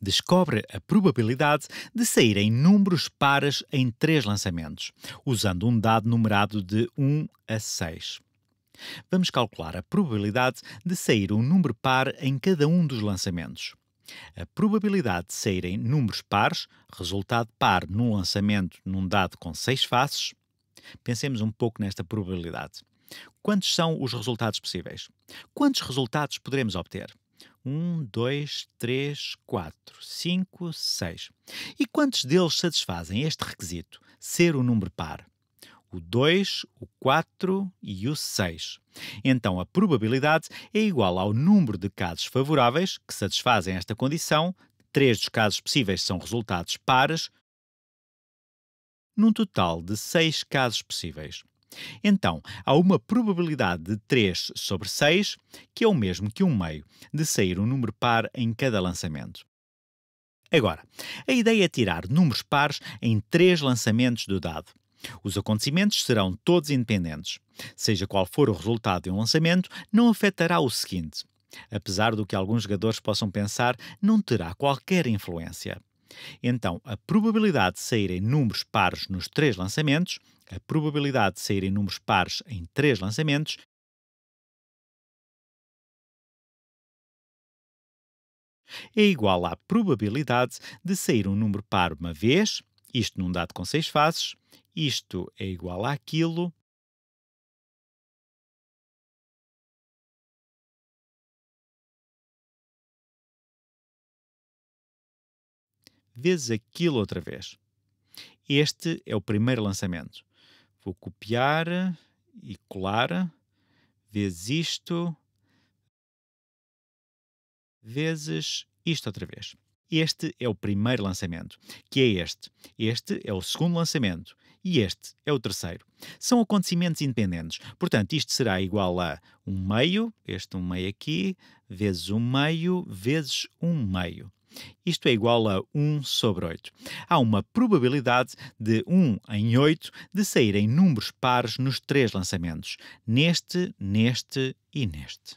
descobre a probabilidade de saírem números pares em três lançamentos, usando um dado numerado de 1 a 6. Vamos calcular a probabilidade de sair um número par em cada um dos lançamentos. A probabilidade de saírem números pares, resultado par num lançamento num dado com seis faces, pensemos um pouco nesta probabilidade. Quantos são os resultados possíveis? Quantos resultados poderemos obter? Um, dois, três, quatro, cinco, seis. E quantos deles satisfazem este requisito, ser o número par? O 2, o 4 e o 6. Então a probabilidade é igual ao número de casos favoráveis que satisfazem esta condição, três dos casos possíveis são resultados pares, num total de seis casos possíveis. Então, há uma probabilidade de 3 sobre 6, que é o mesmo que um meio, de sair um número par em cada lançamento. Agora, a ideia é tirar números pares em três lançamentos do dado. Os acontecimentos serão todos independentes. Seja qual for o resultado de um lançamento, não afetará o seguinte. Apesar do que alguns jogadores possam pensar, não terá qualquer influência. Então, a probabilidade de saírem números pares nos três lançamentos, a probabilidade de saírem números pares em três lançamentos é igual à probabilidade de sair um número par uma vez, isto num dado com seis faces, isto é igual àquilo, vezes aquilo outra vez. Este é o primeiro lançamento. Vou copiar e colar, vezes isto, vezes isto outra vez. Este é o primeiro lançamento, que é este. Este é o segundo lançamento e este é o terceiro. São acontecimentos independentes. Portanto, isto será igual a um meio, este um meio aqui, vezes um meio, vezes um meio. Isto é igual a 1 sobre 8. Há uma probabilidade de 1 em 8 de saírem números pares nos três lançamentos: neste, neste e neste.